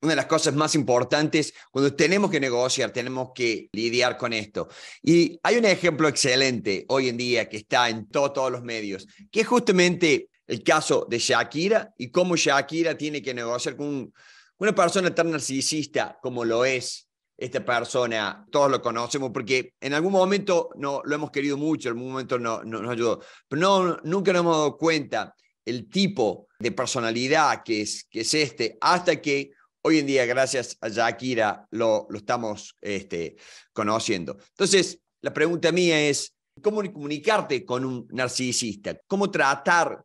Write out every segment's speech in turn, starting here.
una de las cosas más importantes cuando tenemos que negociar, tenemos que lidiar con esto. Y hay un ejemplo excelente hoy en día que está en todos los medios, que es justamente el caso de Shakira y cómo Shakira tiene que negociar con una persona tan narcisista como lo es esta persona, todos lo conocemos, porque en algún momento no, lo hemos querido mucho, en algún momento no, no, nos ayudó, pero no, nunca nos hemos dado cuenta el tipo de personalidad que es, que es este, hasta que Hoy en día, gracias a Shakira, lo, estamos este, conociendo. Entonces, la pregunta mía es, ¿cómo comunicarte con un narcisista? ¿Cómo tratar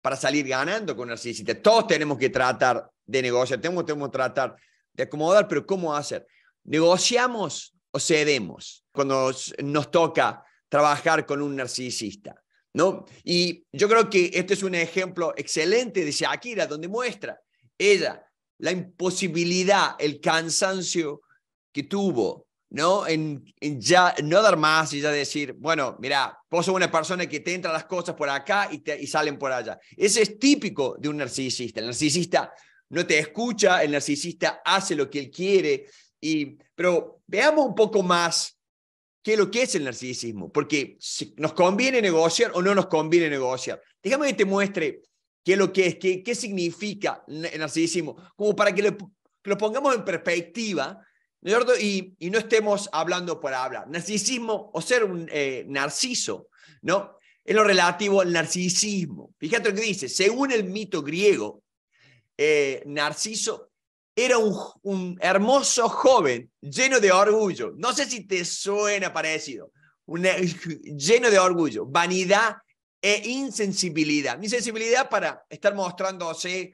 para salir ganando con un narcisista? Todos tenemos que tratar de negociar, tenemos, tenemos que tratar de acomodar, pero ¿cómo hacer? ¿Negociamos o cedemos cuando nos toca trabajar con un narcisista? ¿No? Y yo creo que este es un ejemplo excelente de Shakira, donde muestra ella la imposibilidad, el cansancio que tuvo, ¿no? En, ya no dar más y ya decir, bueno, mira, vos sos una persona que te entra las cosas por acá y, y salen por allá. Ese es típico de un narcisista. El narcisista no te escucha, el narcisista hace lo que él quiere. Y, pero veamos un poco más qué es lo que es el narcisismo, porque nos conviene negociar o no nos conviene negociar. Déjame que te muestre qué lo que es, qué, qué significa el narcisismo, como para que lo, pongamos en perspectiva Y, y, no estemos hablando por hablar. Narcisismo o ser un eh, narciso, ¿no? Es lo relativo al narcisismo. Fíjate lo que dice, según el mito griego, eh, Narciso era un, un, hermoso joven lleno de orgullo. No sé si te suena parecido. un lleno de orgullo, vanidad e insensibilidad. Insensibilidad para estar mostrándose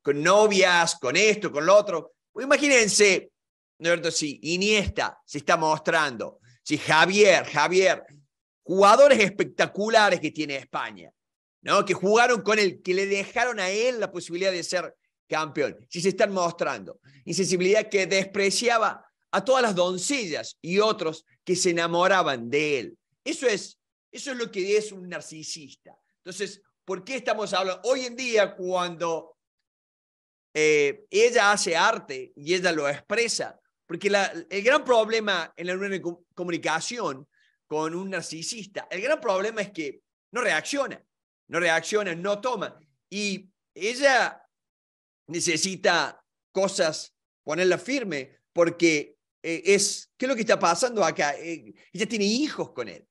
con novias, con esto, con lo otro. Pues imagínense, ¿no Si Iniesta se está mostrando, si Javier, Javier, jugadores espectaculares que tiene España, ¿no? Que jugaron con él, que le dejaron a él la posibilidad de ser campeón, si se están mostrando. Insensibilidad que despreciaba a todas las doncellas y otros que se enamoraban de él. Eso es eso es lo que es un narcisista. Entonces, ¿por qué estamos hablando? Hoy en día, cuando eh, ella hace arte y ella lo expresa, porque el gran problema en la comunicación con un narcisista, el gran problema es que no reacciona, no reacciona, no toma. Y ella necesita cosas, ponerla firme, porque eh, es, ¿qué es lo que está pasando acá? Eh, ella tiene hijos con él.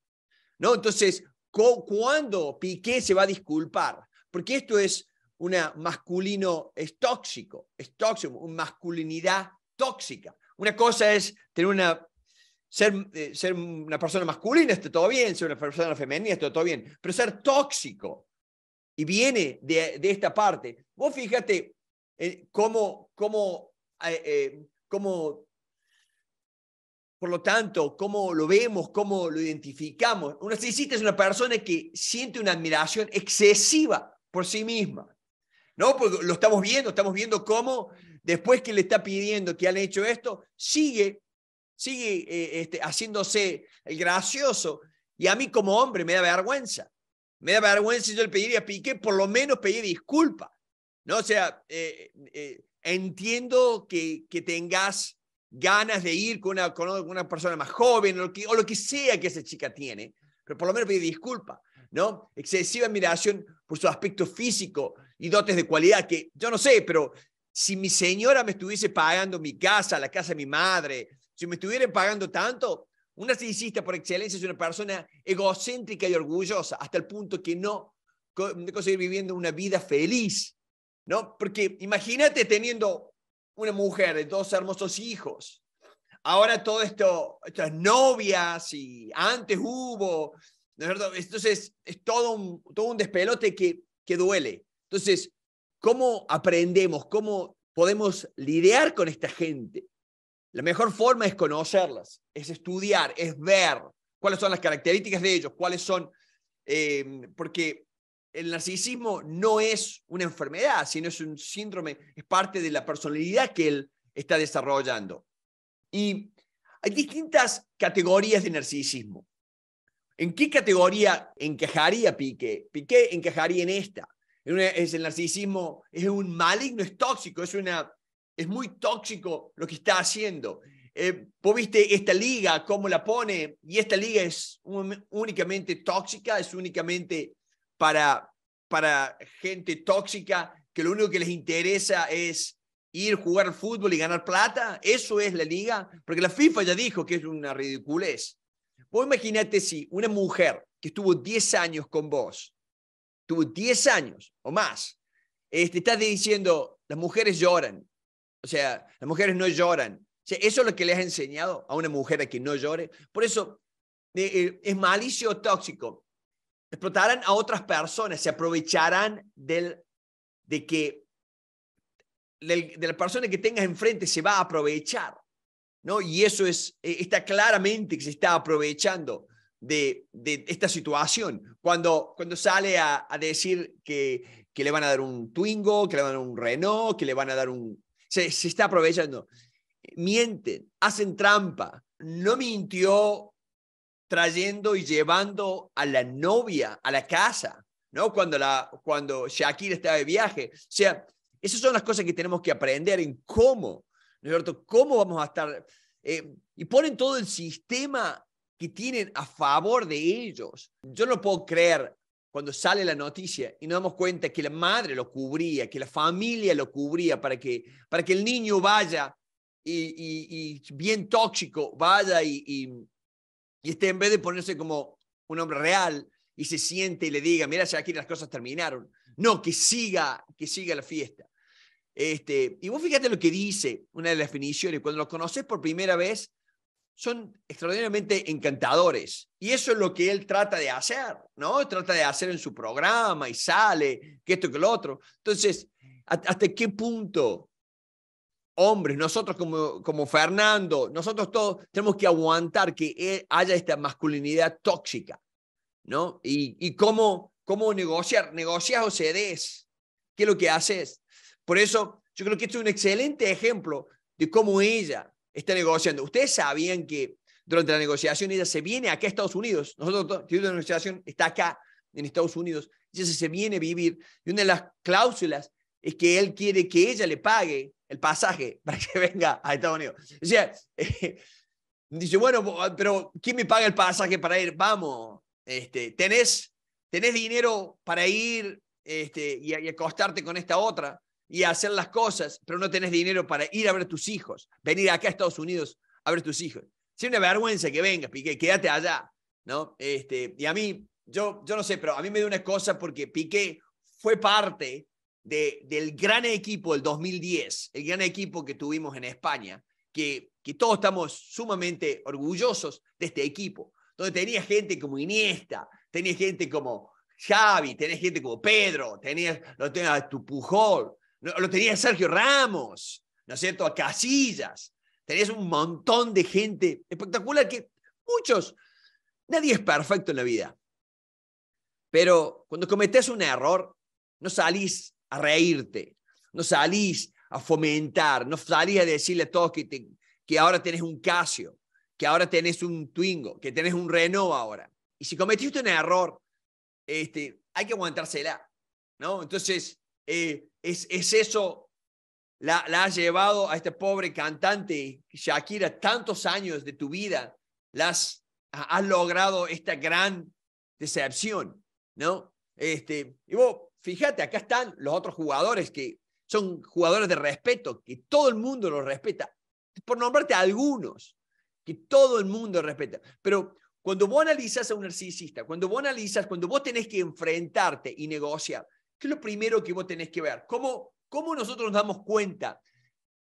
¿no? Entonces, ¿cuándo Piqué se va a disculpar? Porque esto es una masculino, es tóxico, es tóxico, una masculinidad tóxica. Una cosa es tener una ser, eh, ser, una persona masculina está todo bien, ser una persona femenina está todo bien, pero ser tóxico y viene de, esta parte. Vos fíjate eh, cómo, cómo eh, por lo tanto, cómo lo vemos, cómo lo identificamos. Un narcisista es una persona que siente una admiración excesiva por sí misma. ¿No? Porque lo estamos viendo, estamos viendo cómo después que le está pidiendo que han hecho esto, sigue, sigue eh, este, haciéndose el gracioso. Y a mí como hombre me da vergüenza. Me da vergüenza si yo le pediría a Piqué, por lo menos pedir disculpa. ¿No? O sea, eh, eh, entiendo que, que tengas ganas de ir con una, con una persona más joven o lo, que, o lo que sea que esa chica tiene, pero por lo menos pide disculpa, ¿no? Excesiva admiración por su aspecto físico y dotes de cualidad que yo no sé, pero si mi señora me estuviese pagando mi casa, la casa de mi madre, si me estuvieran pagando tanto, un narcisista por excelencia es una persona egocéntrica y orgullosa hasta el punto que no, de conseguir viviendo una vida feliz, ¿no? Porque imagínate teniendo una mujer de dos hermosos hijos. Ahora todo esto, estas novias y antes hubo, ¿no es Entonces es todo un, todo despelote que, que duele. Entonces, ¿cómo aprendemos? ¿Cómo podemos lidiar con esta gente? La mejor forma es conocerlas, es estudiar, es ver cuáles son las características de ellos, cuáles son, eh, porque el narcisismo no es una enfermedad, sino es un síndrome, es parte de la personalidad que él está desarrollando. Y hay distintas categorías de narcisismo. ¿En qué categoría encajaría Piqué? Piqué encajaría en esta. es el narcisismo es un maligno, es tóxico, es, una, es muy tóxico lo que está haciendo. Eh, vos viste esta liga, cómo la pone, y esta liga es únicamente tóxica, es únicamente para, para gente tóxica que lo único que les interesa es ir, jugar al fútbol y ganar plata. Eso es la liga, porque la FIFA ya dijo que es una ridiculez. Vos imagínate si una mujer que estuvo 10 años con vos, tuvo 10 años o más, este, estás diciendo, las mujeres lloran, o sea, las mujeres no lloran. eso es lo que le has enseñado a una mujer a que no llore. Por eso eh, eh, es malicio tóxico explotarán a otras personas, se aprovecharán del, de que de la persona que tengas enfrente se va a aprovechar, ¿no? Y eso es, eh, está claramente que se está aprovechando de, de esta situación. Cuando, cuando sale a, a decir que, que, le van a dar un Twingo, que le van a dar un Renault, que le van a dar un... Se, se está aprovechando. Mienten, hacen trampa. No mintió trayendo y llevando a la novia a la casa, ¿no? Cuando, la, cuando Shakira estaba de viaje. O sea, esas son las cosas que tenemos que aprender en cómo, ¿no cierto? ¿Cómo vamos a estar? Eh, y ponen todo el sistema que tienen a favor de ellos. Yo no puedo creer cuando sale la noticia y nos damos cuenta que la madre lo cubría, que la familia lo cubría para que, para que el niño vaya y bien tóxico, vaya y, y este, en vez de ponerse como un hombre real y se siente y le diga, mira, ya aquí las cosas terminaron. No, que siga, que siga la fiesta. Este, y vos fíjate lo que dice una de las definiciones. Cuando los conoces por primera vez, son extraordinariamente encantadores. Y eso es lo que él trata de hacer, ¿no? Trata de hacer en su programa y sale, que esto, que lo otro. Entonces, ¿hasta qué punto hombres, nosotros como, como Fernando, nosotros todos tenemos que aguantar que eh, haya esta masculinidad tóxica, ¿no? Y, cómo, cómo negociar, negocias o cedes, ¿qué es lo que haces? Por eso yo creo que esto es un excelente ejemplo de cómo ella está negociando. Ustedes sabían que durante la negociación ella se viene acá a Estados Unidos, nosotros, el la negociación está acá en Estados Unidos, ella se viene a vivir y una de las cláusulas es que él quiere que ella le pague el pasaje para que venga a Estados Unidos. dice, bueno, ah, pero ¿quién me paga el pasaje para ir? Vamos, este, tenés, dinero para ir este, y, acostarte con esta otra y hacer las cosas, pero no tenés dinero para ir a ver tus hijos, venir acá a Estados Unidos a ver tus hijos. Es una vergüenza que vengas, Piqué, quédate allá, ¿no? Este, y a mí, yo, yo no sé, pero a mí me dio una cosa porque Piqué fue parte del gran equipo del 2010, el gran equipo que tuvimos en España, que, todos estamos sumamente orgullosos de este equipo, donde tenía gente como Iniesta, tenía gente como Xavi, tenía gente como Pedro, tenías, lo tenías a Pujol, lo tenía Sergio Ramos, ¿no es cierto? A Casillas, tenías un montón de gente espectacular que muchos, nadie es perfecto en la vida. Pero cuando cometés un error, no salís a reírte, no salís a fomentar, no salís a decirle a todos que, ahora tenés un Casio, que ahora tenés un Twingo, que tenés un Renault ahora. Y si cometiste un error, este, hay que aguantársela, ¿no? Entonces, eh, es, es, eso, la, la ha llevado a este pobre cantante, Shakira, tantos años de tu vida, las has logrado esta gran decepción, ¿no? Este, y vos fíjate, acá están los otros jugadores que son jugadores de respeto, que todo el mundo los respeta, por nombrarte algunos, que todo el mundo respeta. Pero cuando vos analizas a un narcisista, cuando vos analizas, cuando vos tenés que enfrentarte y negociar, ¿qué es lo primero que vos tenés que ver? ¿Cómo, cómo nosotros nos damos cuenta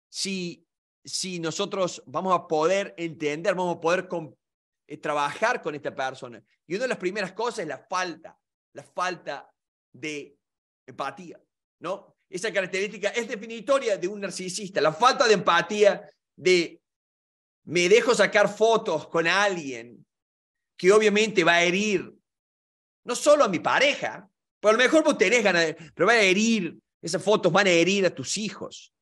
si, si nosotros vamos a poder entender, vamos a poder eh, trabajar con esta persona? Y una de las primeras cosas es la falta, la falta de empatía, ¿no? Esa característica es definitoria de un narcisista, la falta de empatía de me dejo sacar fotos con alguien que obviamente va a herir no solo a mi pareja, pero pues a lo mejor vos tenés ganas, pero va a herir, esas fotos van a herir a tus hijos,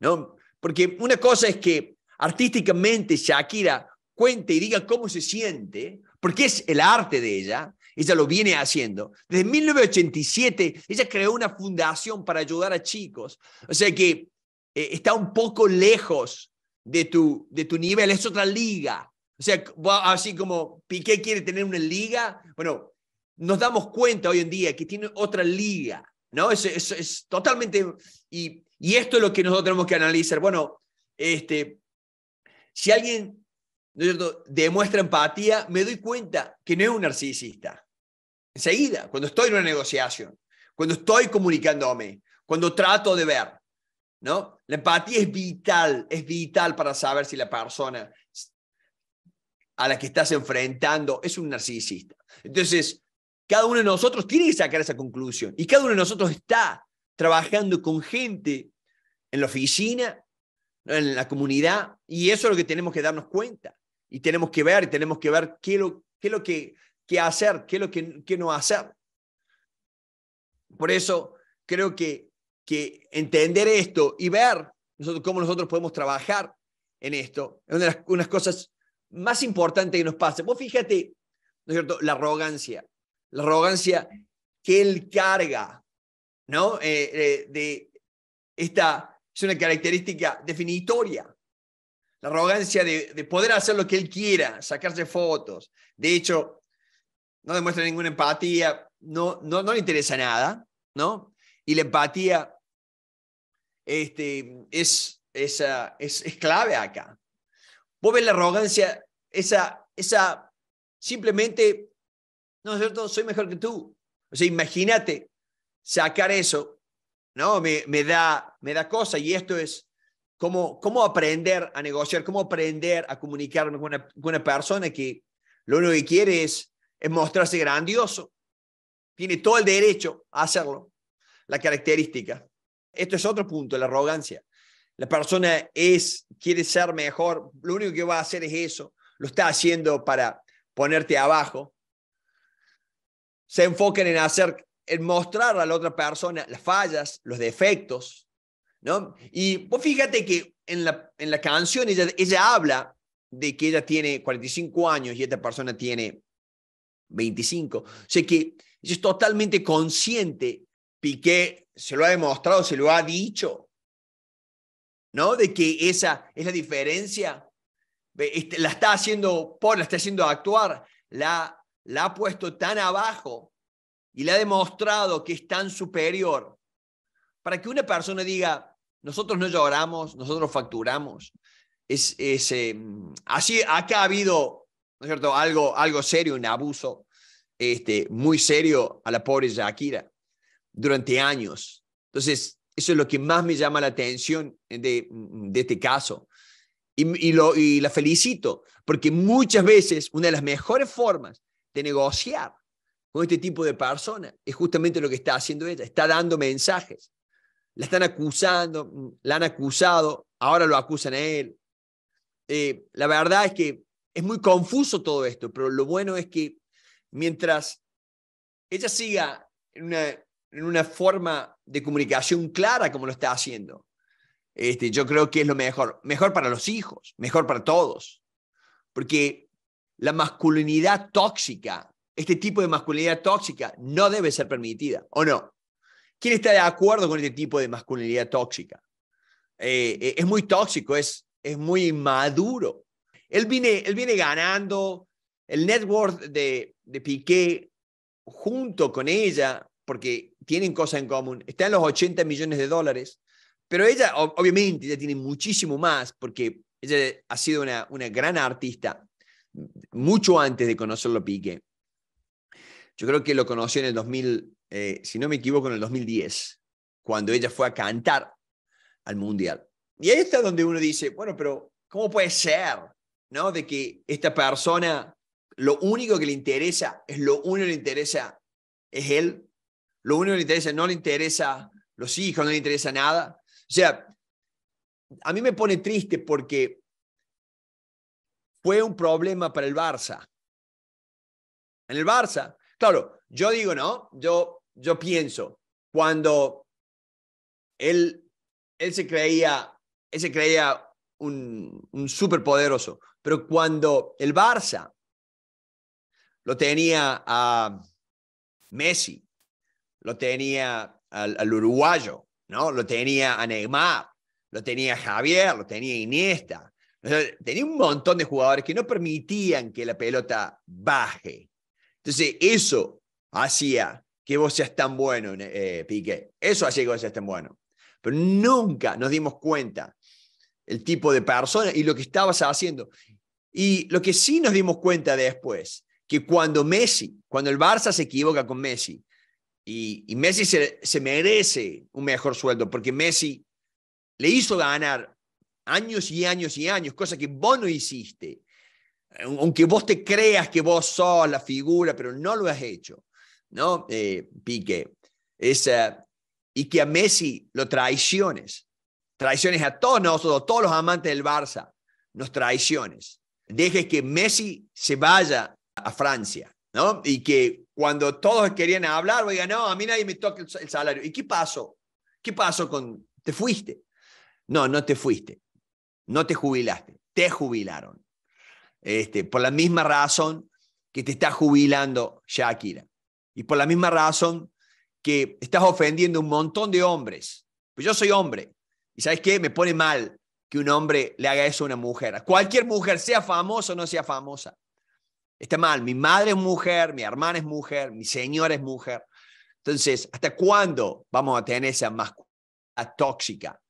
¿no? Porque una cosa es que artísticamente Shakira cuente y diga cómo se siente, porque es el arte de ella, ella lo viene haciendo. Desde 1987, ella creó una fundación para ayudar a chicos. O sea que eh, está un poco lejos de tu, de tu nivel, es otra liga. O sea, así como Piqué quiere tener una liga, bueno, nos damos cuenta hoy en día que tiene otra liga, ¿no? Es, totalmente... Y, esto es lo que nosotros tenemos que analizar. Bueno, este, si alguien demuestra empatía, me doy cuenta que no es un narcisista. Enseguida, cuando estoy en una negociación, cuando estoy comunicándome, cuando trato de ver, ¿no? La empatía es vital, es vital para saber si la persona a la que estás enfrentando es un narcisista. Entonces, cada uno de nosotros tiene que sacar esa conclusión y cada uno de nosotros está trabajando con gente en la oficina, en la comunidad, y eso es lo que tenemos que darnos cuenta. Y tenemos que ver, y tenemos que ver qué, lo, qué es lo que qué hacer, qué es lo que qué no hacer. Por eso creo que, que entender esto y ver nosotros, cómo nosotros podemos trabajar en esto es una de las unas cosas más importantes que nos pasa. Vos fíjate, ¿no es cierto? La arrogancia, la arrogancia que él carga, ¿no? Eh, eh, de esta es una característica definitoria. La arrogancia de, de poder hacer lo que él quiera, sacarse fotos. De hecho, no demuestra ninguna empatía, no, no, no le interesa nada, ¿no? Y la empatía este, es, esa es, clave acá. Vos ves la arrogancia, esa, esa simplemente, ¿no es cierto? Soy mejor que tú. O sea, imagínate sacar eso, ¿no? Me, me, da, me da cosa y esto es cómo, cómo aprender a negociar, cómo aprender a comunicarme con una persona que lo único que quiere es es mostrarse grandioso. Tiene todo el derecho a hacerlo. La característica. Esto es otro punto, la arrogancia. La persona es, quiere ser mejor, lo único que va a hacer es eso. Lo está haciendo para ponerte abajo. Se enfocan en hacer, en mostrar a la otra persona las fallas, los defectos, ¿no? Y vos fíjate que en la, en la canción ella, ella habla de que ella tiene 45 años y esta persona tiene 25. O sea que es totalmente consciente, Piqué se lo ha demostrado, se lo ha dicho, ¿no? De que esa es la diferencia. Este, la está haciendo la está haciendo actuar, la, la ha puesto tan abajo y le ha demostrado que es tan superior. Para que una persona diga, nosotros no lloramos, nosotros facturamos. Es, em, así, acá ha habido ¿no es cierto? Algo, algo serio, un abuso este, muy serio a la pobre Shakira durante años. Entonces, eso es lo que más me llama la atención de, este caso. Y, lo, y la felicito, porque muchas veces una de las mejores formas de negociar con este tipo de personas es justamente lo que está haciendo ella, está dando mensajes. La están acusando, la han acusado, ahora lo acusan a él. Eh, la verdad es que es muy confuso todo esto, pero lo bueno es que mientras ella siga en una, forma de comunicación clara como lo está haciendo, este, yo creo que es lo mejor, mejor para los hijos, mejor para todos, porque la masculinidad tóxica, este tipo de masculinidad tóxica no debe ser permitida, ¿o no? ¿Quién está de acuerdo con este tipo de masculinidad tóxica? Eh, eh, es muy tóxico, es, es muy maduro él viene, él viene ganando el net worth de, de Piqué junto con ella, porque tienen cosas en común, está en los 80 millones de dólares, pero ella obviamente ya tiene muchísimo más, porque ella ha sido una, una gran artista mucho antes de conocerlo Piqué. Yo creo que lo conoció en el 2000, eh, si no me equivoco, en el 2010, cuando ella fue a cantar al Mundial. Y ahí está donde uno dice, bueno, pero ¿cómo puede ser ¿no? De que esta persona lo único que le interesa es lo único que le interesa es él, lo único que le interesa no le interesa los hijos, no le interesa nada. O sea, a mí me pone triste porque fue un problema para el Barça. En el Barça, claro, yo digo, ¿no? Yo, yo pienso, cuando él, él se creía, él se creía un, un súper poderoso. Pero cuando el Barça lo tenía a Messi, lo tenía al, uruguayo, ¿no? Lo tenía a Neymar, lo tenía a Javier, lo tenía a Iniesta. tenía un montón de jugadores que no permitían que la pelota baje. Entonces, eso hacía que vos seas tan bueno, eh, Eso hacía que vos seas tan bueno. Pero nunca nos dimos cuenta el tipo de persona y lo que estabas haciendo. Y lo que sí nos dimos cuenta después, que cuando Messi, cuando el Barça se equivoca con Messi, y, Messi se, merece un mejor sueldo, porque Messi le hizo ganar años y años y años, cosa que vos no hiciste. Aunque vos te creas que vos sos la figura, pero no lo has hecho, ¿no? Eh, Pique. Esa, eh, y que a Messi lo traiciones Traiciones a todos nosotros, todos los amantes del Barça. Nos traiciones. Dejes que Messi se vaya a Francia, ¿no? Y que cuando todos querían hablar, oigan, no, a mí nadie me toca el salario. ¿Y qué pasó? ¿Qué pasó con... Te fuiste. No, no te fuiste. No te jubilaste. Te jubilaron. Este, por la misma razón que te está jubilando Shakira. Y por la misma razón que estás ofendiendo un montón de hombres. Pues yo soy hombre. ¿Y sabes qué? Me pone mal que un hombre le haga eso a una mujer. Cualquier mujer, sea famoso o no sea famosa. Está mal. Mi madre es mujer, mi hermana es mujer, mi señora es mujer. Entonces, ¿hasta cuándo vamos a tener esa masculinidad tóxica?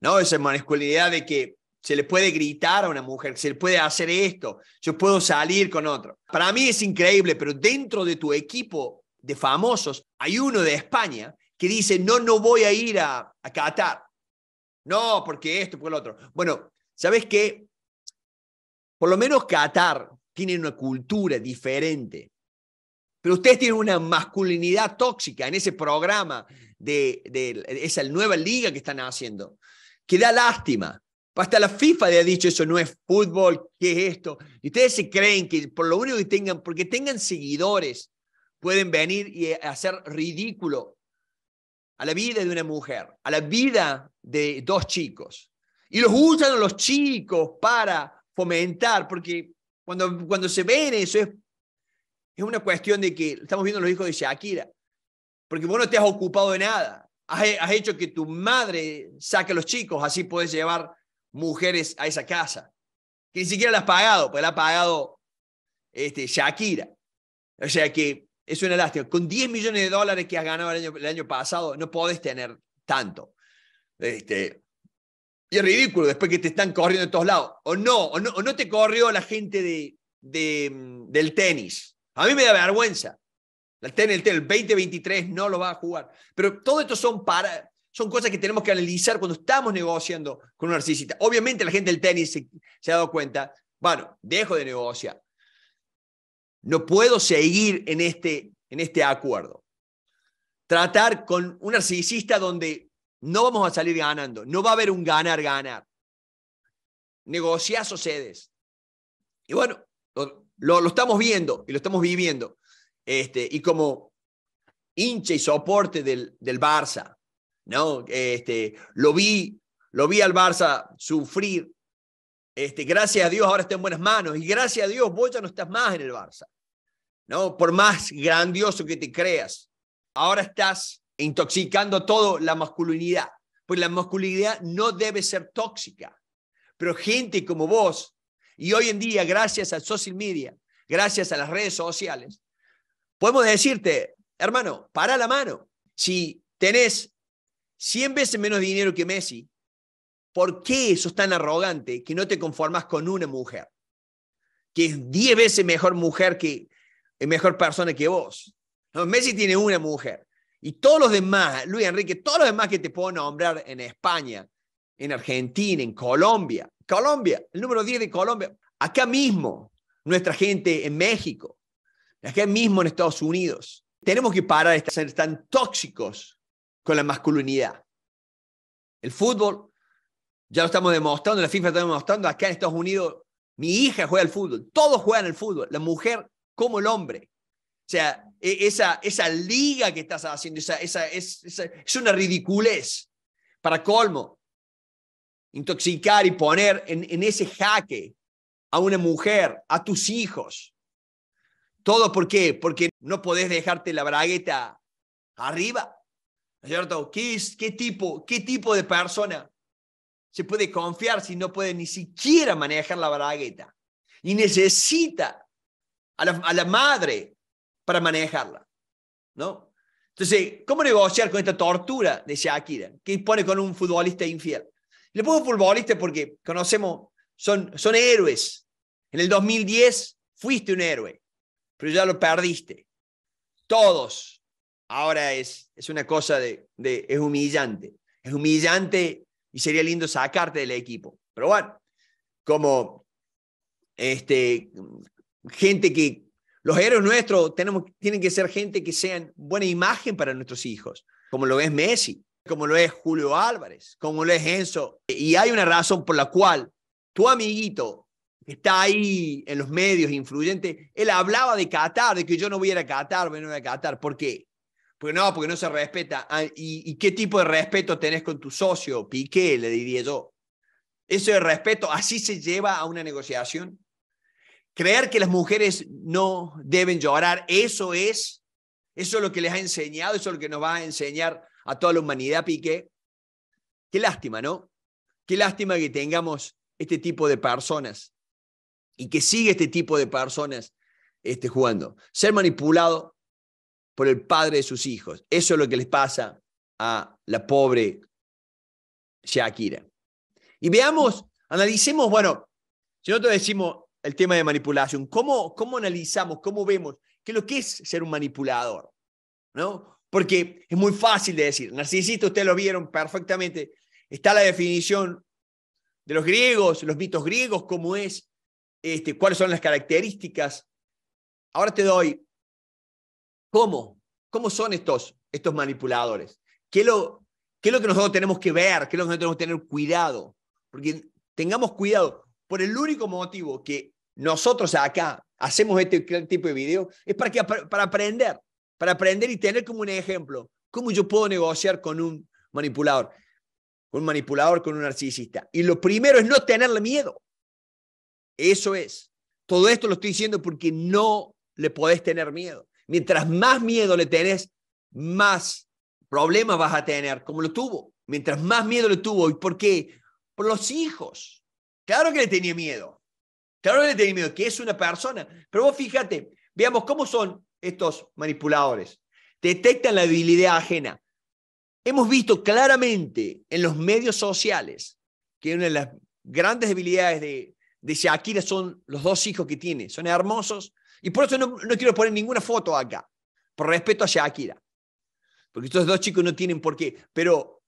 ¿No? Esa masculinidad de que se le puede gritar a una mujer, se le puede hacer esto, yo puedo salir con otro. Para mí es increíble, pero dentro de tu equipo de famosos hay uno de España que dice, no, no voy a ir a, a Qatar no, porque esto, porque el otro. Bueno, ¿sabes qué? Por lo menos Qatar tiene una cultura diferente. Pero ustedes tienen una masculinidad tóxica en ese programa de, esa nueva liga que están haciendo, que da lástima. Hasta la FIFA le ha dicho eso no es fútbol, ¿qué es esto? Y ustedes se creen que por lo único que tengan, porque tengan seguidores, pueden venir y hacer ridículo a la vida de una mujer, a la vida de dos chicos. Y los usan los chicos para fomentar, porque cuando, cuando se ven eso es, es una cuestión de que estamos viendo los hijos de Shakira, porque vos no te has ocupado de nada. Has, hecho que tu madre saque a los chicos, así puedes llevar mujeres a esa casa, que ni siquiera la has pagado, pues la ha pagado este, Shakira. O sea que es una lástima. Con 10 millones de dólares que has ganado el año, el año pasado, no podés tener tanto. Este, y es ridículo después que te están corriendo de todos lados. O no, o no, te corrió la gente de, de, mm, del tenis. A mí me da vergüenza. El tenis, el 2023 no lo va a jugar. Pero todo esto son, para, son cosas que tenemos que analizar cuando estamos negociando con un narcisista. Obviamente la gente del tenis se, ha dado cuenta, bueno, dejo de negociar. No puedo seguir en este, en este acuerdo. Tratar con un narcisista donde no vamos a salir ganando. No va a haber un ganar-ganar. Negociazo cedes. Y bueno, lo, estamos viendo y lo estamos viviendo. Este, y como hincha y soporte del, del Barça, ¿no? Este, lo vi, lo vi al Barça sufrir. Este, gracias a Dios ahora está en buenas manos y gracias a Dios vos ya no estás más en el Barça. ¿No? Por más grandioso que te creas, ahora estás intoxicando todo la masculinidad, pues la masculinidad no debe ser tóxica. Pero gente como vos, y hoy en día gracias a social media, gracias a las redes sociales, podemos decirte, hermano, para la mano, si tenés 100 veces menos dinero que Messi, ¿por qué sos tan arrogante que no te conformas con una mujer? Que es 10 veces mejor mujer que, mejor persona que vos. Messi tiene una mujer. Y todos los demás, Luis Enrique, todos los demás que te puedo nombrar en España, en Argentina, en Colombia, Colombia, el número 10 de Colombia, acá mismo, nuestra gente en México, acá mismo en Estados Unidos. Tenemos que parar de ser tan tóxicos con la masculinidad. El fútbol, ya lo estamos demostrando, la FIFA está demostrando, acá en Estados Unidos, mi hija juega al fútbol, todos juegan al fútbol, la mujer como el hombre. O sea, e-, esa, esa liga que estás haciendo, esa, es, una ridiculez. Para colmo, intoxicar y poner en, ese jaque a una mujer, a tus hijos. ¿Todo por qué? Porque no podés dejarte la bragueta arriba. ¿Cierto? ¿Qué, tipo, ¿Qué tipo de persona se puede confiar si no puede ni siquiera manejar la bragueta? Y necesita a la, a la madre para manejarla. ¿no? Entonces, ¿cómo negociar con esta tortura de Shakira que impone con un futbolista infiel? Le pongo futbolista porque conocemos, son, son héroes. En el 2010 fuiste un héroe, pero ya lo perdiste. Todos. Ahora es, es una cosa de, de, es humillante. Es humillante y sería lindo sacarte del equipo. Pero bueno, como este, gente que, los héroes nuestros tenemos, tienen que ser gente que sean buena imagen para nuestros hijos, como lo es Messi, como lo es Julio Álvarez, como lo es Enzo. Y hay una razón por la cual tu amiguito que está ahí en los medios influyente, él hablaba de Qatar, de que yo no voy a ir a Qatar, voy a ir Qatar. ¿Por qué? Porque no, porque no se respeta. Ah, ¿Y, ¿Y, qué tipo de respeto tenés con tu socio? Piqué, le diría yo. Eso de respeto, así se lleva a una negociación. Creer que las mujeres no deben llorar, eso es, eso es lo que les ha enseñado, eso es lo que nos va a enseñar a toda la humanidad, Piqué. Qué lástima, ¿no? Qué lástima que tengamos este tipo de personas y que siga este tipo de personas este, jugando. Ser manipulado por el padre de sus hijos. Eso es lo que les pasa a la pobre Shakira. Y veamos, analicemos, bueno, si nosotros decimos, el tema de manipulación. ¿Cómo, cómo analizamos, cómo vemos qué es lo que es ser un manipulador? ¿No? Porque es muy fácil de decir. Narcisista, ustedes lo vieron perfectamente. Está la definición de los griegos, los mitos griegos, cómo es, este, cuáles son las características. Ahora te doy cómo, cómo son estos, estos manipuladores. ¿Qué lo, ¿Qué es lo que nosotros tenemos que ver? ¿Qué es lo que nosotros tenemos que tener cuidado? Porque tengamos cuidado por el único motivo que nosotros acá hacemos este tipo de video, es para, que, para aprender, para aprender y tener como un ejemplo cómo yo puedo negociar con un manipulador, con un manipulador, con un narcisista. Y lo primero es no tenerle miedo. Eso es. Todo esto lo estoy diciendo porque no le podés tener miedo. Mientras más miedo le tenés, más problemas vas a tener, como lo tuvo. Mientras más miedo le tuvo. ¿Y por qué? Por los hijos. Claro que le tenía miedo. Claro que le tenía miedo, que es una persona. Pero vos fíjate, veamos cómo son estos manipuladores. Detectan la debilidad ajena. Hemos visto claramente en los medios sociales que una de las grandes debilidades de, Shakira son los dos hijos que tiene. Son hermosos. Y por eso no, no quiero poner ninguna foto acá, por respeto a Shakira. Porque estos dos chicos no tienen por qué. Pero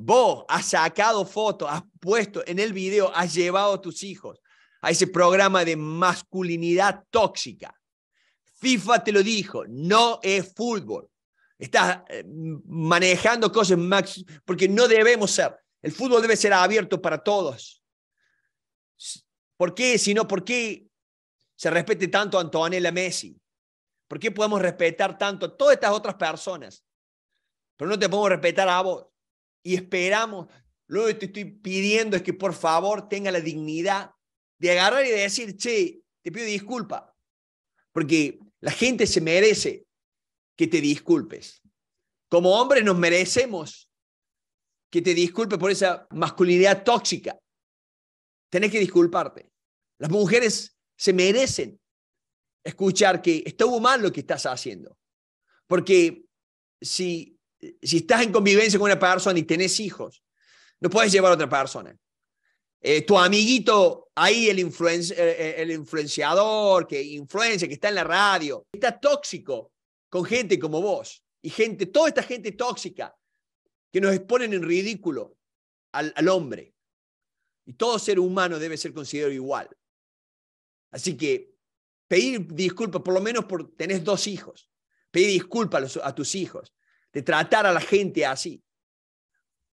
Vos has sacado fotos, has puesto en el video, has llevado a tus hijos a ese programa de masculinidad tóxica. FIFA te lo dijo, no es fútbol. Estás eh, manejando cosas max porque no debemos ser. El fútbol debe ser abierto para todos. ¿Por qué? Si no, ¿por qué se respete tanto a Antonella Messi? ¿Por qué podemos respetar tanto a todas estas otras personas? Pero no te podemos respetar a vos y esperamos. Lo que te estoy pidiendo es que por favor tenga la dignidad de agarrar y de decir, che, te pido disculpa, porque la gente se merece que te disculpes. Como hombres nos merecemos que te disculpes por esa masculinidad tóxica. Tenés que disculparte. Las mujeres se merecen escuchar que estuvo mal lo que estás haciendo. Porque si si estás en convivencia con una persona y tenés hijos, no puedes llevar a otra persona. Eh, tu amiguito ahí, el, el influenciador que influencia, que está en la radio, está tóxico con gente como vos y gente, toda esta gente tóxica que nos exponen en ridículo al, hombre. Y todo ser humano debe ser considerado igual. Así que pedir disculpas, por lo menos por tenés dos hijos, pedir disculpas a tus hijos de tratar a la gente así.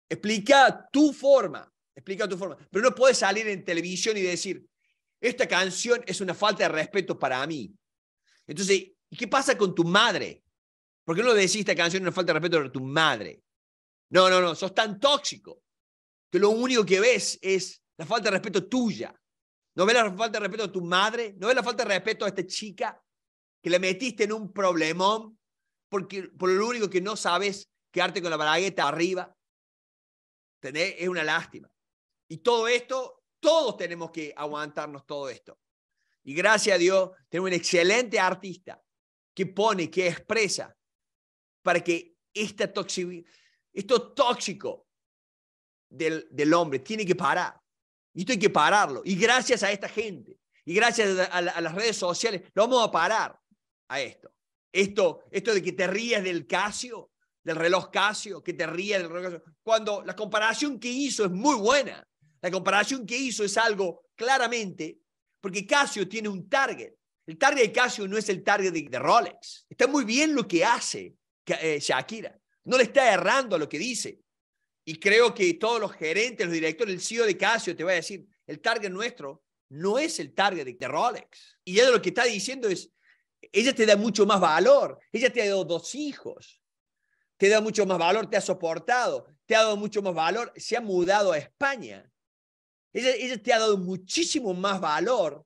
Explica tu forma, explica tu forma. Pero no puedes salir en televisión y decir, esta canción es una falta de respeto para mí. Entonces, ¿qué pasa con tu madre? ¿Por qué no decís esta canción es una falta de respeto para tu madre? No, no, no, sos tan tóxico que lo único que ves es la falta de respeto tuya. No ves la falta de respeto a tu madre, no ves la falta de respeto a esta chica que le metiste en un problemón porque por lo único que no sabes quedarte con la bragueta arriba. Es una lástima. Y todo esto, todos tenemos que aguantarnos todo esto. Y gracias a Dios, tenemos un excelente artista que pone, que expresa, para que esta esto tóxico del, hombre tiene que parar. Y esto hay que pararlo. Y gracias a esta gente, y gracias a las redes sociales, lo vamos a parar a esto. Esto, esto de que te rías del Casio, del reloj Casio, que te rías del reloj Casio, cuando la comparación que hizo es muy buena. La comparación que hizo es algo claramente, porque Casio tiene un target. El target de Casio no es el target de, Rolex. Está muy bien lo que hace eh, Shakira. No le está errando a lo que dice. Y creo que todos los gerentes, los directores, el CEO de Casio te va a decir, el target nuestro no es el target de Rolex. Y de lo que está diciendo es, ella te da mucho más valor, ella te ha dado dos hijos, te da mucho más valor, te ha soportado, te ha dado mucho más valor, se ha mudado a España. Ella, te ha dado muchísimo más valor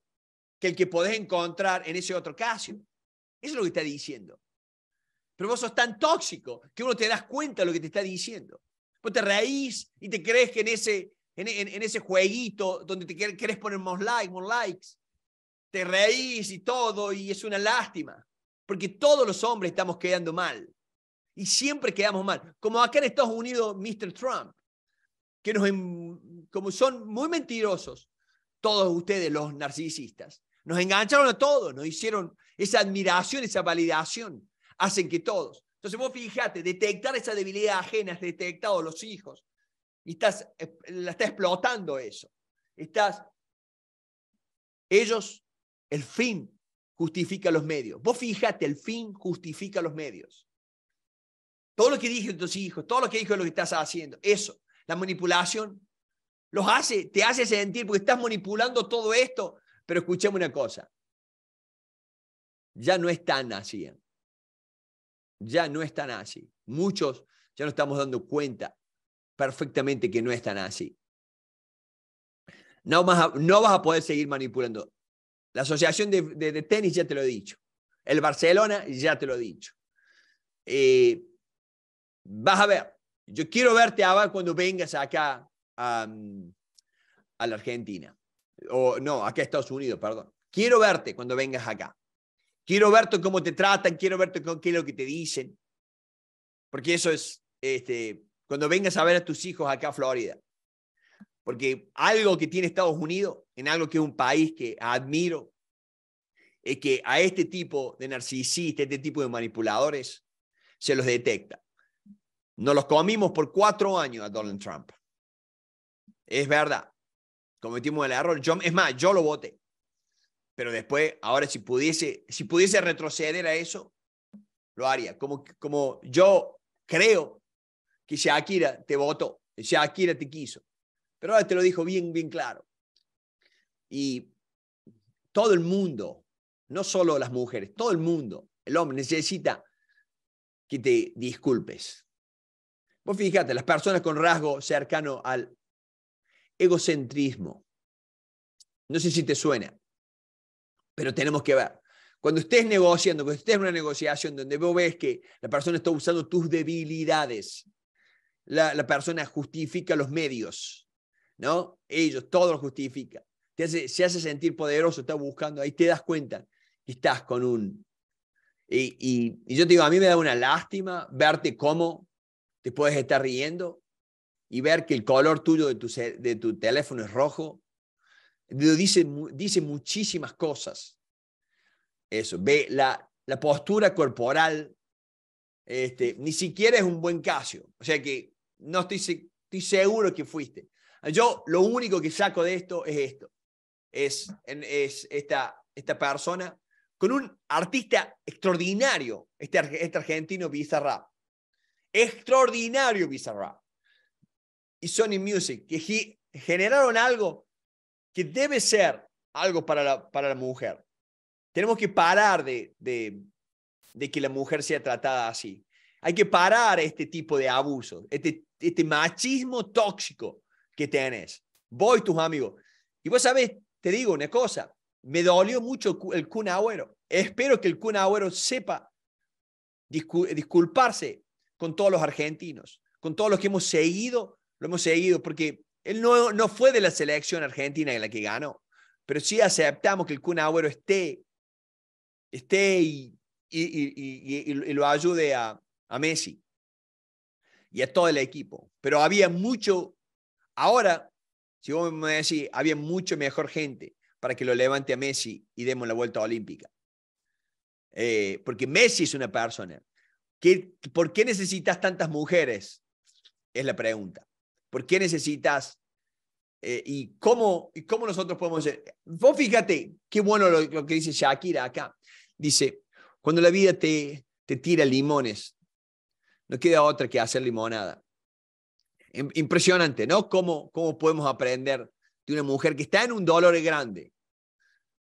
que el que podés encontrar en ese otro caso. Eso es lo que está diciendo. Pero vos sos tan tóxico que uno te das cuenta de lo que te está diciendo. Vos te reís y te crees que en ese, en, en, en ese jueguito donde te querés poner más likes, más likes, de reís y todo, y es una lástima, porque todos los hombres estamos quedando mal, y siempre quedamos mal, como acá en Estados Unidos, Mr. Trump, que nos, como son muy mentirosos, todos ustedes los narcisistas, nos engancharon a todos, nos hicieron esa admiración, esa validación, hacen que todos. Entonces vos fíjate, detectar esa debilidad ajena, has detectado los hijos, y estás, eh, la estás explotando eso. Estás, ellos el fin justifica los medios. Vos fíjate, el fin justifica los medios. Todo lo que dije de tus hijos, todo lo que dijo de lo que estás haciendo, eso, la manipulación, los hace, te hace sentir porque estás manipulando todo esto. Pero escuchemos una cosa. Ya no están tan así. Ya no están así. Muchos ya no estamos dando cuenta perfectamente que no están así. no vas a poder seguir manipulando. La Asociación de, Tenis ya te lo he dicho. El Barcelona ya te lo he dicho. Eh, vas a ver. Yo quiero verte ahora cuando vengas acá a, la Argentina. O no, acá a Estados Unidos, perdón. Quiero verte cuando vengas acá. Quiero verte cómo te tratan, quiero verte con qué es lo que te dicen. Porque eso es, este, cuando vengas a ver a tus hijos acá a Florida, porque algo que tiene Estados Unidos, en algo que es un país que admiro, es que a este tipo de narcisistas, este tipo de manipuladores, se los detecta. Nos los comimos por cuatro años a Donald Trump. Es verdad. Cometimos el error. Yo, es más, yo lo voté. Pero después, ahora si pudiese, si pudiese retroceder a eso, lo haría. Como, como yo creo que Shakira te votó, Shakira te quiso. Pero ahora te lo dijo bien, bien claro. Y todo el mundo, no solo las mujeres, todo el mundo, el hombre necesita que te disculpes. Vos fíjate, las personas con rasgo cercano al egocentrismo, no sé si te suena, pero tenemos que ver. Cuando estés negociando, cuando estés en una negociación donde vos ves que la persona está usando tus debilidades, la, la persona justifica los medios, ¿no? Ellos, todo lo justifica. se hace sentir poderoso, está buscando, ahí te das cuenta que estás con un... Y, yo te digo, a mí me da una lástima verte cómo te puedes estar riendo y ver que el color tuyo de tu, de tu teléfono es rojo. Dice, dice muchísimas cosas. Eso, ve la, la postura corporal, este, ni siquiera es un buen caso. O sea que no estoy, estoy seguro que fuiste. Yo lo único que saco de esto es esto, es, es esta, esta persona con un artista extraordinario, este, este argentino Bizarra. Extraordinario Bizarra. Y Sony Music, que generaron algo que debe ser algo para la, para la mujer. Tenemos que parar de, de, que la mujer sea tratada así. Hay que parar este tipo de abusos, este, este machismo tóxico que tenés. Voy, tus amigos. Y vos sabés, te digo una cosa, me dolió mucho el Kun Agüero. Espero que el Kun Agüero sepa disculparse con todos los argentinos, con todos los que hemos seguido, lo hemos seguido, porque él no, no fue de la selección argentina en la que ganó, pero sí aceptamos que el Kun Agüero esté, esté y, y, y lo ayude a, a Messi y a todo el equipo. Pero había mucho Ahora, si vos me decís, había mucho mejor gente para que lo levante a Messi y demos la vuelta olímpica. Eh, porque Messi es una persona. ¿Por qué necesitas tantas mujeres? Es la pregunta. ¿Por qué necesitas? Eh, y, cómo, ¿Y cómo nosotros podemos hacer? Vos fíjate, qué bueno lo, lo, que dice Shakira acá. Dice, cuando la vida te, te tira limones, no queda otra que hacer limonada impresionante, ¿no? ¿Cómo, ¿Cómo podemos aprender de una mujer que está en un dolor grande?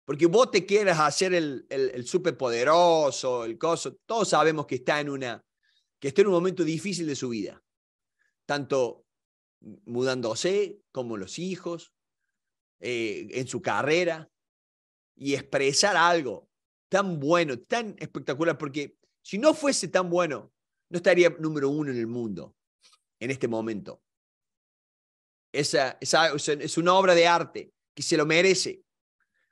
Porque vos te quieras hacer el, el, superpoderoso, el coso, todos sabemos que está en una, que está en un momento difícil de su vida, tanto mudándose como los hijos, eh, en su carrera, y expresar algo tan bueno, tan espectacular, porque si no fuese tan bueno, no estaría número uno en el mundo en este momento. Esa, es una obra de arte que se lo merece,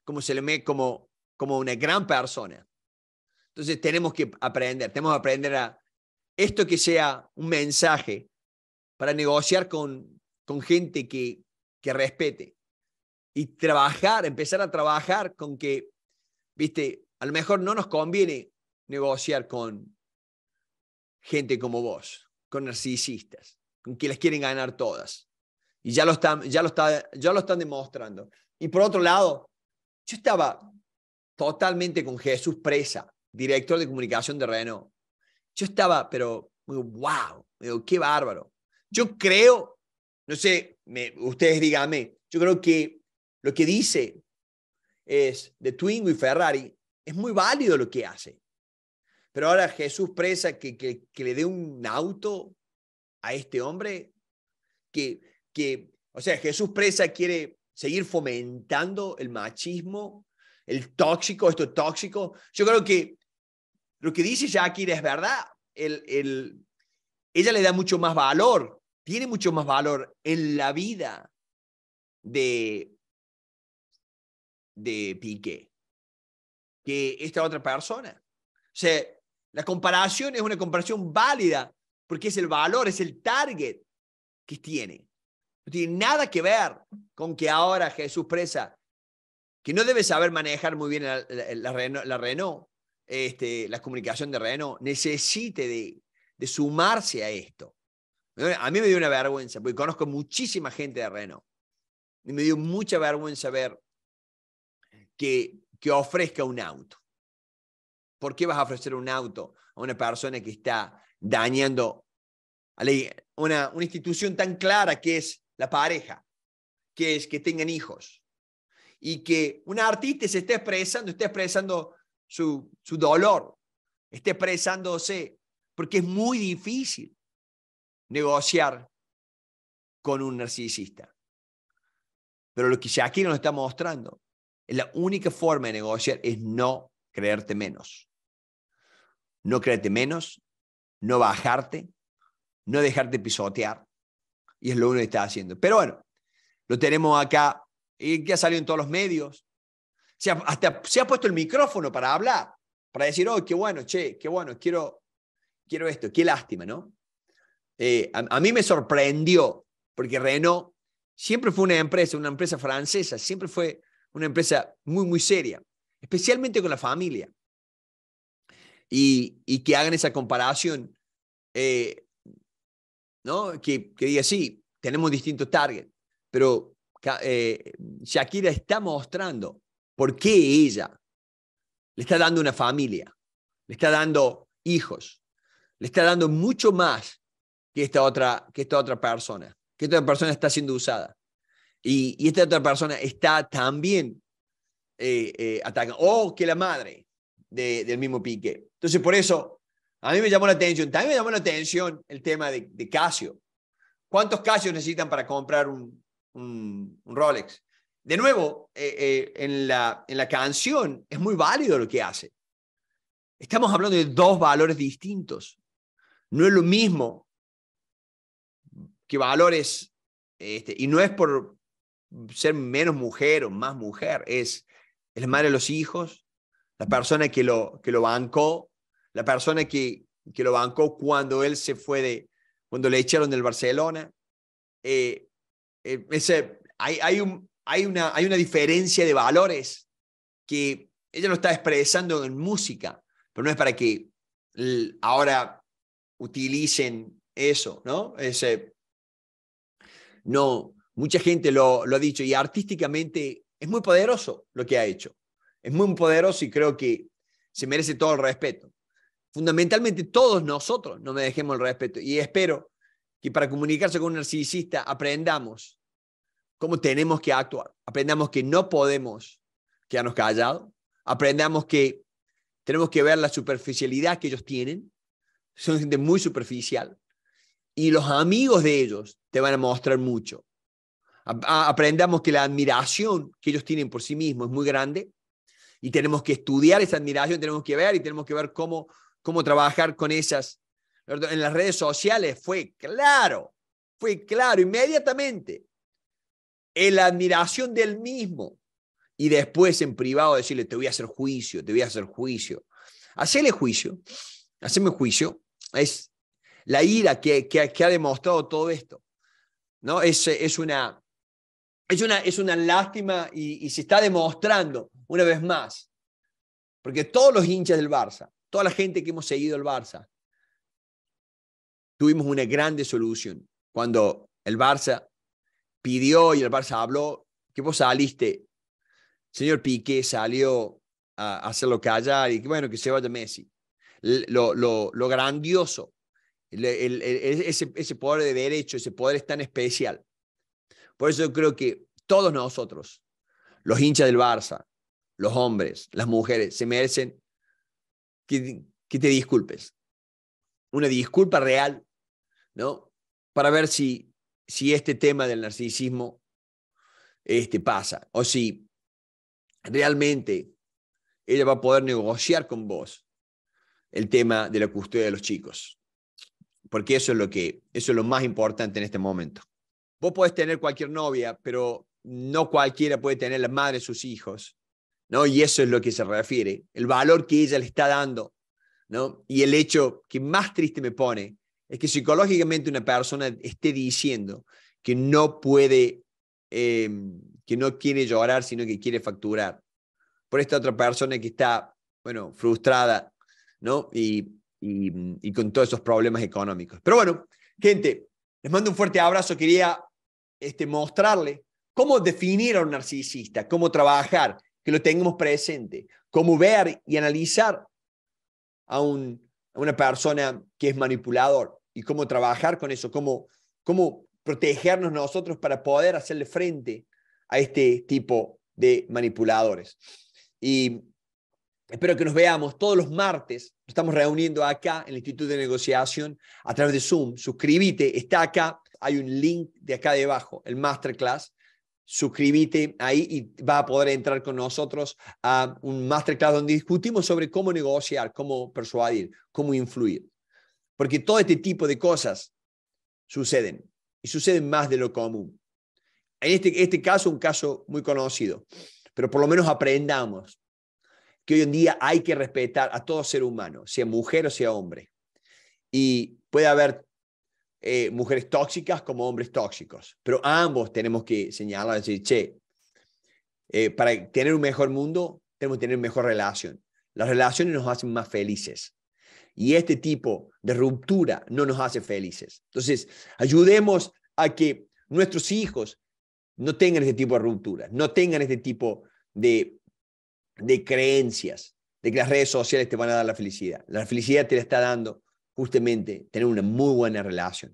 como, se como, como una gran persona. Entonces tenemos que aprender, tenemos que aprender a esto que sea un mensaje para negociar con, gente que, que respete y trabajar, empezar a trabajar con que, viste, a lo mejor no nos conviene negociar con gente como vos, con narcisistas que les quieren ganar todas. Y ya lo están, ya lo está, ya lo están demostrando. Y por otro lado, yo estaba totalmente con Jesús Presa, director de comunicación de Renault. Yo estaba, pero, wow, qué bárbaro. Yo creo, no sé, me, ustedes díganme, yo creo que lo que dice es de Twingo y Ferrari, es muy válido lo que hace. Pero ahora Jesús Presa, que le dé un auto a este hombre que, que, o sea, Jesús Presa quiere seguir fomentando el machismo, el tóxico, esto tóxico. Yo creo que lo que dice Shakira es verdad. El, el, ella le da mucho más valor, tiene mucho más valor en la vida de, de Piqué que esta otra persona. O sea, la comparación es una comparación válida, porque es el valor, es el target que tiene. No tiene nada que ver con que ahora Jesús Presa, que no debe saber manejar muy bien la, Renault, este, la, comunicación de Renault, necesite de, sumarse a esto. A mí me dio una vergüenza, porque conozco muchísima gente de Renault. Y me dio mucha vergüenza ver que, que ofrezca un auto. ¿Por qué vas a ofrecer un auto a una persona que está dañando a una, una institución tan clara que es la pareja, que es que tengan hijos. Y que un artista se esté expresando, esté expresando su, su dolor, esté expresándose, porque es muy difícil negociar con un narcisista. Pero lo que aquí nos está mostrando es la única forma de negociar es no creerte menos. No creerte menos no bajarte, no dejarte pisotear. Y es lo único que está haciendo. Pero bueno, lo tenemos acá, y que ha salido en todos los medios. Se ha, hasta se ha puesto el micrófono para hablar, para decir, oh, qué bueno, che, qué bueno, quiero, quiero esto, qué lástima, ¿no? Eh, a, mí me sorprendió, porque Renault siempre fue una empresa, una empresa francesa, siempre fue una empresa muy, muy seria, especialmente con la familia. y que hagan esa comparación eh, ¿no? Que, que, diga, sí, tenemos distintos targets, pero eh, Shakira está mostrando por qué ella le está dando una familia, le está dando hijos, le está dando mucho más que esta otra, que esta otra persona, que esta otra persona está siendo usada. Y, esta otra persona está también eh, eh atacando, o que la madre del mismo pique. Entonces, por eso a mí me llamó la atención, también me llamó la atención el tema de, Casio. ¿Cuántos Casio necesitan para comprar un, un, Rolex? De nuevo, eh, eh, en, la, en la canción es muy válido lo que hace. Estamos hablando de dos valores distintos. No es lo mismo que valores, este, y no es por ser menos mujer o más mujer, es, el la madre de los hijos, la persona que lo, que lo bancó, la persona que, que lo bancó cuando él se fue de, cuando le echaron del Barcelona. Eh, eh, ese, hay, hay, un, hay, una, hay una diferencia de valores que ella lo está expresando en música, pero no es para que ahora utilicen eso, ¿no? Ese, no, mucha gente lo, lo ha dicho y artísticamente es muy poderoso lo que ha hecho. Es muy poderoso y creo que se merece todo el respeto fundamentalmente todos nosotros no me dejemos el respeto. Y espero que para comunicarse con un narcisista aprendamos cómo tenemos que actuar, aprendamos que no podemos quedarnos callados, aprendamos que tenemos que ver la superficialidad que ellos tienen, son gente muy superficial, y los amigos de ellos te van a mostrar mucho. aprendamos que la admiración que ellos tienen por sí mismos es muy grande y tenemos que estudiar esa admiración, tenemos que ver y tenemos que ver cómo cómo trabajar con esas. En las redes sociales fue claro, fue claro inmediatamente. En la admiración del mismo. Y después en privado decirle, te voy a hacer juicio, te voy a hacer juicio. Hacerle juicio, hacerme juicio, es la ira que, ha demostrado todo esto. ¿no? Es, es, una, es, una, es una lástima y se está demostrando una vez más. Porque todos los hinchas del Barça, toda la gente que hemos seguido el Barça, tuvimos una grande solución. Cuando el Barça pidió y el Barça habló, que vos saliste, señor Piqué salió a hacerlo callar y que bueno, que se vaya Messi. Lo, lo, lo grandioso, ese, ese poder de derecho, ese poder es tan especial. Por eso yo creo que todos nosotros, los hinchas del Barça, los hombres, las mujeres, se merecen que, te disculpes. Una disculpa real, ¿no? Para ver si, si este tema del narcisismo este, pasa o si realmente ella va a poder negociar con vos el tema de la custodia de los chicos. Porque eso es lo que eso es lo más importante en este momento. Vos podés tener cualquier novia, pero no cualquiera puede tener la madre de sus hijos. ¿no? Y eso es lo que se refiere, el valor que ella le está dando, ¿no? Y el hecho que más triste me pone es que psicológicamente una persona esté diciendo que no puede, em, que no quiere llorar, sino que quiere facturar. Por esta otra persona que está, bueno, frustrada, ¿no? Y, y, con todos esos problemas económicos. Pero bueno, gente, les mando un fuerte abrazo. Quería este, mostrarle cómo definir a un narcisista, cómo trabajar que lo tengamos presente, cómo ver y analizar a, una persona que es manipulador y cómo trabajar con eso, cómo, cómo protegernos nosotros para poder hacerle frente a este tipo de manipuladores. Y espero que nos veamos todos los martes. Nos estamos reuniendo acá en el Instituto de Negociación a través de Zoom. Suscríbete, está acá. Hay un link de acá debajo, el Masterclass suscríbete ahí y va a poder entrar con nosotros a un masterclass donde discutimos sobre cómo negociar, cómo persuadir, cómo influir. Porque todo este tipo de cosas suceden y suceden más de lo común. En este, este caso, un caso muy conocido, pero por lo menos aprendamos que hoy en día hay que respetar a todo ser humano, sea mujer o sea hombre. Y puede haber eh, mujeres tóxicas como hombres tóxicos, pero ambos tenemos que señalar, decir, che, eh, para tener un mejor mundo, tenemos que tener mejor relación. Las relaciones nos hacen más felices. Y este tipo de ruptura no nos hace felices. Entonces, ayudemos a que nuestros hijos no tengan este tipo de rupturas, no tengan este tipo de, de creencias de que las redes sociales te van a dar la felicidad. La felicidad te la está dando justamente tener una muy buena relación.